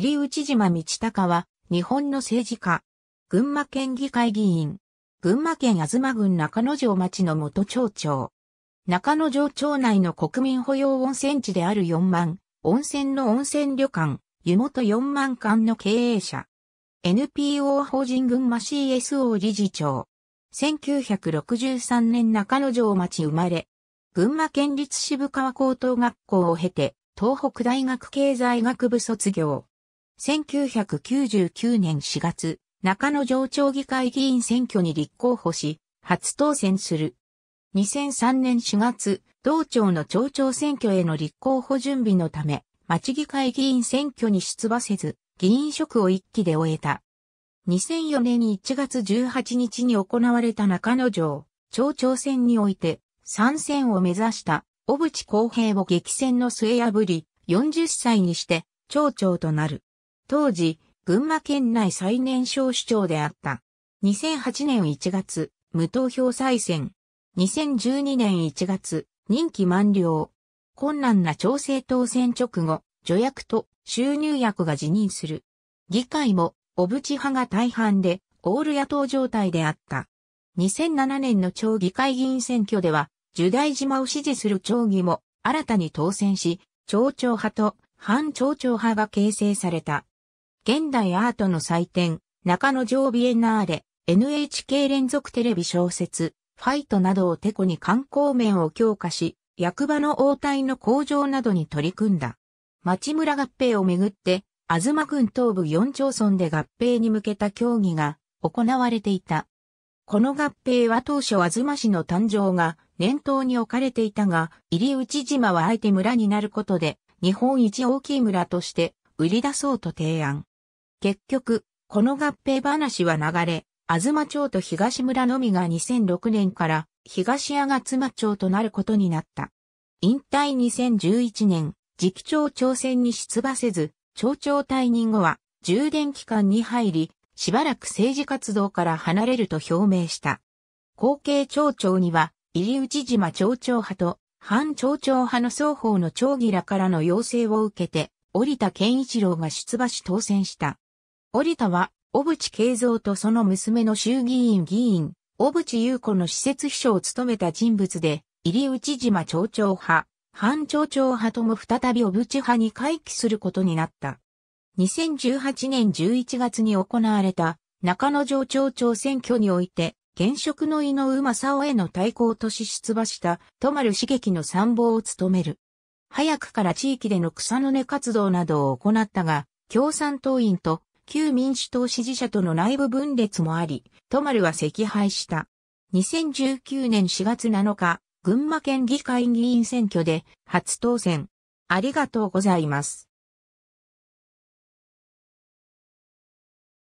入内島道隆は、日本の政治家、群馬県議会議員、群馬県東郡中野城町の元町長。中野城町内の国民保養温泉地である4万、温泉の温泉旅館、湯元4万館の経営者。NPO 法人群馬 CSO 理事長。1963年中野城町生まれ、群馬県立渋川高等学校を経て、東北大学経済学部卒業。1999年4月、中野城町議会議員選挙に立候補し、初当選する。2003年4月、同町の町長選挙への立候補準備のため、町議会議員選挙に出馬せず、議員職を一期で終えた。2004年1月18日に行われた中野城、町長選において、参戦を目指した小渕公平を激戦の末破り、40歳にして、町長となる。当時、群馬県内最年少市長であった。2008年1月、無投票再選。2012年1月、任期満了。困難な調整当選直後、助役と収入役が辞任する。議会も、小渕派が大半で、オール野党状態であった。2007年の町議会議員選挙では、樹大島を支持する町議も新たに当選し、町長派と反町長派が形成された。現代アートの祭典、中野城ビエナーレ、NHK 連続テレビ小説、ファイトなどをテコに観光面を強化し、役場の応対の向上などに取り組んだ。町村合併をめぐって、東郡東部4町村で合併に向けた協議が行われていた。この合併は当初東市の誕生が念頭に置かれていたが、入内島はあえて村になることで、日本一大きい村として売り出そうと提案。結局、この合併話は流れ、ま町と東村のみが2006年から東吾妻町となることになった。引退2011年、次期町長選に出馬せず、町長退任後は充電期間に入り、しばらく政治活動から離れると表明した。後継町長には、入内島町長派と反町長派の双方の町議らからの要請を受けて、折田健一郎が出馬し当選した。織田は、小渕恵三とその娘の衆議院議員、小渕優子の施設秘書を務めた人物で、入内島町長派、半町長派とも再び小渕派に回帰することになった。2018年11月に行われた中野城町長選挙において、現職の井上正夫への対抗とし出馬した、と丸茂樹の参謀を務める。早くから地域での草の根活動などを行ったが、共産党員と旧民主党支持者との内部分裂もあり、トマルは赤敗した。2019年4月7日、群馬県議会議員選挙で初当選。ありがとうございます。